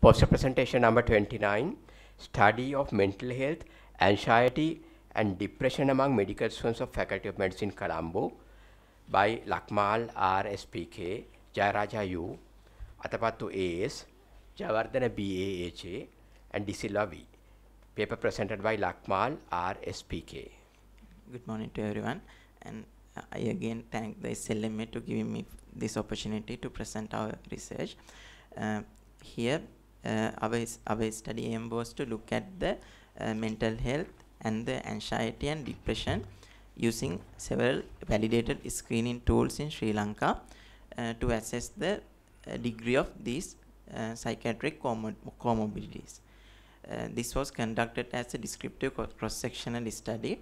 Poster presentation number 29, Study of Mental Health, Anxiety and Depression Among Medical Students of Faculty of Medicine, Colombo by Lakmal R. S. P. K., Jayaraja U., Atapatu A.S., Javardhana B. A. H. A., and DeSilva V. Paper presented by Lakmal R. S. P. K. Good morning to everyone. And uh, I again thank the SLMA to giving me this opportunity to present our research. Uh, here uh, our, our study aim was to look at the uh, mental health and the anxiety and depression using several validated screening tools in Sri Lanka uh, to assess the degree of these psychiatric comor comorbidities. Uh, this was conducted as a descriptive cross-sectional study.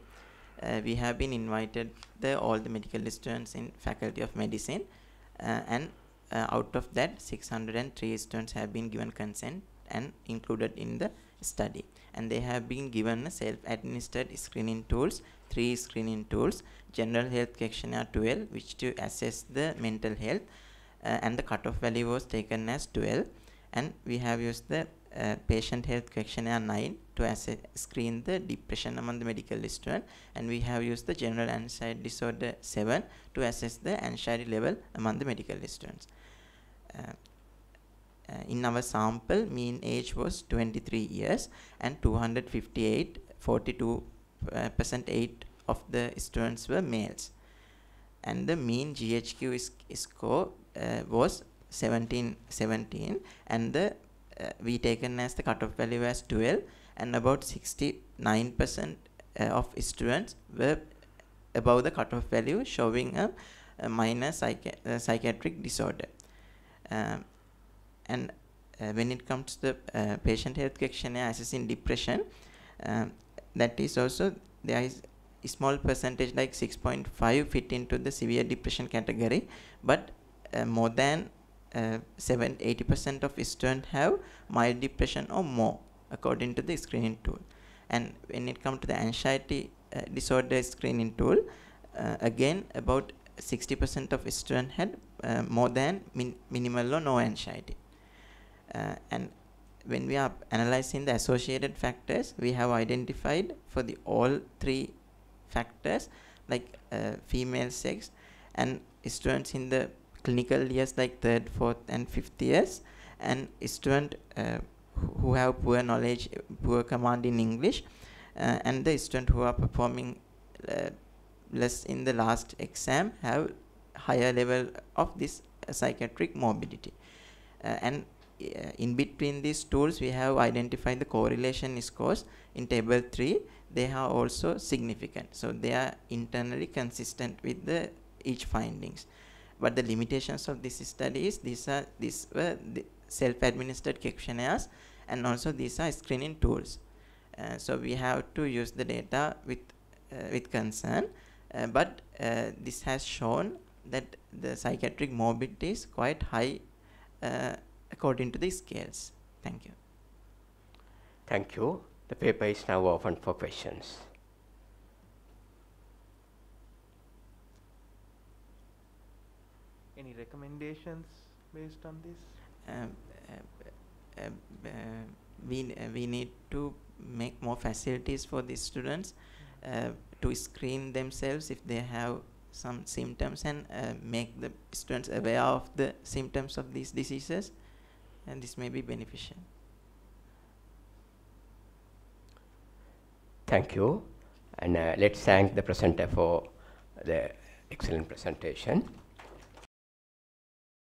Uh, we have been invited the, all the medical students in Faculty of Medicine uh, and uh, out of that 603 students have been given consent and included in the study and they have been given self-administered screening tools three screening tools general health questionnaire 12 which to assess the mental health uh, and the cutoff value was taken as 12 and we have used the uh, patient health questionnaire 9 to assess, screen the depression among the medical student and we have used the general anxiety disorder 7 to assess the anxiety level among the medical students. Uh, uh, in our sample mean age was 23 years and 258 42 uh, percent 8 of the students were males and the mean GHQ is, score uh, was 17 17 and the uh, we taken as the cutoff value as 12 and about 69% uh, of students were above the cutoff value showing a, a minor psychi uh, psychiatric disorder. Um, and uh, when it comes to the uh, patient health questionnaire assessing depression, um, that is also there is a small percentage like 6.5 fit into the severe depression category, but uh, more than uh, 7 80% of students have mild depression or more according to the screening tool. And when it comes to the anxiety uh, disorder screening tool, uh, again about 60% of students had uh, more than min minimal or no anxiety. Uh, and when we are analyzing the associated factors, we have identified for the all three factors like uh, female sex and students in the clinical years like third, fourth and fifth years and student uh, who have poor knowledge, poor command in English, uh, and the students who are performing uh, less in the last exam have higher level of this psychiatric morbidity. Uh, and uh, in between these tools, we have identified the correlation scores in table 3. They are also significant. So they are internally consistent with the each findings but the limitations of this study is these are these were the self-administered questionnaires and also these are screening tools uh, so we have to use the data with uh, with concern uh, but this has shown that the psychiatric morbidity is quite high according to the scales thank you thank you the paper is now open for questions any recommendations based on this? Um, uh, we, we need to make more facilities for these students uh, to screen themselves if they have some symptoms and uh, make the students mm-hmm. aware of the symptoms of these diseases and this may be beneficial. Thank you. And uh, let's thank the presenter for the excellent presentation.